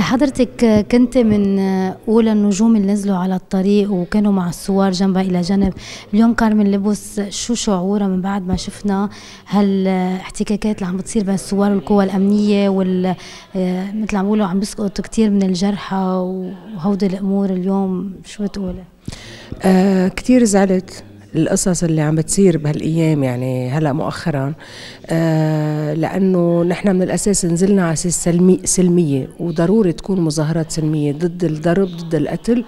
حضرتك كنت من أولى النجوم اللي نزلوا على الطريق وكانوا مع الثوار جنبا إلى جنب اليوم كارمن لبس شو شعورها من بعد ما شفنا هالاحتكاكات اللي عم بتصير بين الثوار والقوى الأمنية وال آه، مثل عم بيقولوا عم بيسقط كثير من الجرحى وهودي الأمور اليوم شو بتقولي؟ آه كثير زعلت القصص اللي عم بتصير بهالايام يعني هلا مؤخرا آه، لانه نحن من الاساس نزلنا على اساس سلمي سلميه وضروري تكون مظاهرات سلميه ضد الضرب ضد القتل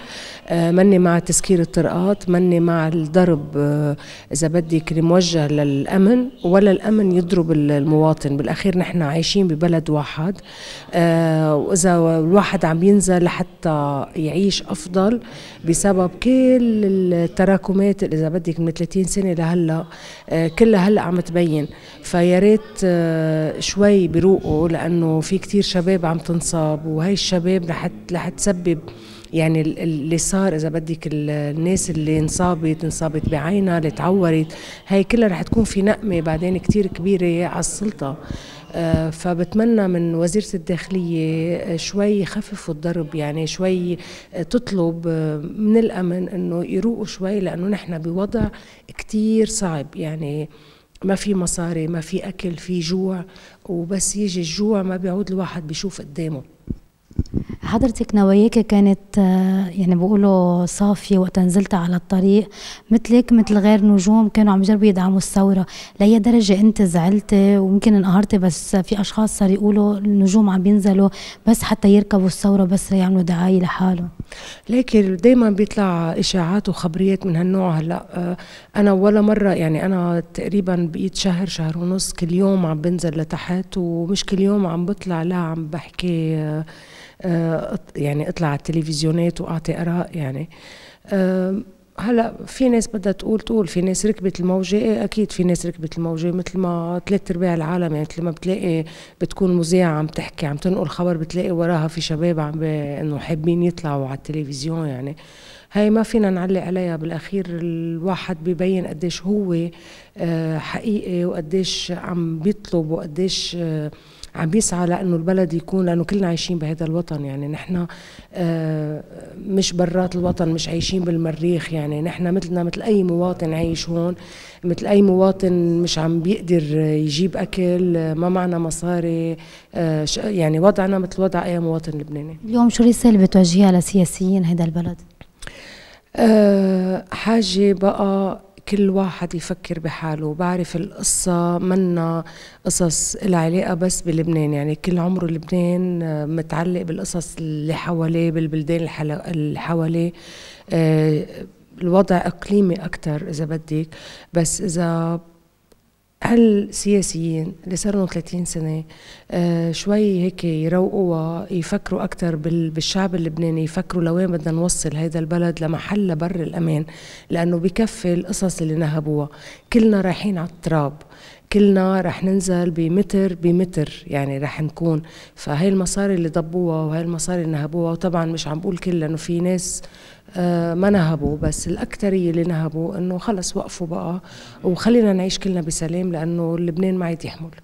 آه، مني مع تسكير الطرقات مني مع الضرب آه، اذا بدك موجه للامن ولا الامن يضرب المواطن بالاخير نحن عايشين ببلد واحد واذا الواحد عم ينزل لحتى يعيش افضل بسبب كل التراكمات اللي اذا بدك لك من 30 سنه لهلا آه، كلها هلا عم تبين فيا ريت آه، شوي بروقوا لانه في كثير شباب عم تنصاب وهي الشباب رح رح تسبب يعني اللي صار اذا بدك الناس اللي انصابت انصابت بعينها اللي تعورت هي كلها رح تكون في نقمه بعدين كثير كبيره على السلطه آه، فبتمنى من وزيرة الداخلية آه، شوي يخففوا الضرب يعني شوي آه، تطلب من الأمن أنه يروقوا شوي لأنه نحن بوضع كتير صعب يعني ما في مصاري ما في أكل في جوع وبس يجي الجوع ما بيعود الواحد بيشوف قدامه حضرتك نواياك كانت آه، يعني بقولوا صافية وقت نزلت على الطريق مثلك مثل غير نجوم كانوا عم يجربوا يدعموا الثورة لأي درجة أنت زعلت وممكن انقهرتي بس في أشخاص صار يقولوا النجوم عم بينزلوا بس حتى يركبوا الثورة بس يعملوا دعاية لحالهم لكن دايما بيطلع اشاعات وخبريات من هالنوع هلا آه، انا ولا مره يعني انا تقريبا بقيت شهر شهر ونص كل يوم عم بنزل لتحت ومش كل يوم عم بطلع لا عم بحكي آه، آه، يعني اطلع على التلفزيونات واعطي اراء يعني هلا في ناس بدها تقول تقول في ناس ركبت الموجه ايه اكيد في ناس ركبت الموجه مثل ما ثلاث ارباع العالم يعني مثل ما بتلاقي بتكون مذيعه عم تحكي عم تنقل خبر بتلاقي وراها في شباب عم انه حابين يطلعوا على التلفزيون يعني هاي ما فينا نعلق عليها بالاخير الواحد ببين قديش هو آه، حقيقي وقديش عم بيطلب وقديش آه، عم بيسعى لانه البلد يكون لانه كلنا عايشين بهذا الوطن يعني نحن آه، مش برات الوطن مش عايشين بالمريخ يعني نحن مثلنا مثل اي مواطن عايش هون مثل اي مواطن مش عم بيقدر يجيب اكل ما معنا مصاري آه، يعني وضعنا مثل وضع اي مواطن لبناني اليوم شو رساله بتوجهيها لسياسيين هذا البلد أه حاجه بقى كل واحد يفكر بحاله بعرف القصة منا قصص العلاقة بس بلبنان يعني كل عمره لبنان آه، متعلق بالقصص اللي حواليه بالبلدان اللي حواليه آه، الوضع إقليمي اكثر إذا بدك بس إذا هالسياسيين اللي صار لهم 30 سنه آه، شوي هيك يروقوا يفكروا اكثر بالشعب اللبناني يفكروا لوين بدنا نوصل هذا البلد لمحل بر الامان لانه بكفي القصص اللي نهبوها كلنا رايحين على التراب كلنا رح ننزل بمتر بمتر يعني رح نكون فهي المصاري اللي ضبوها وهي المصاري اللي نهبوها وطبعا مش عم بقول كل لانه في ناس آه، ما نهبوا بس الاكثريه اللي نهبوا انه خلص وقفوا بقى وخلينا نعيش كلنا بسلام لانه لبنان ما يتحمل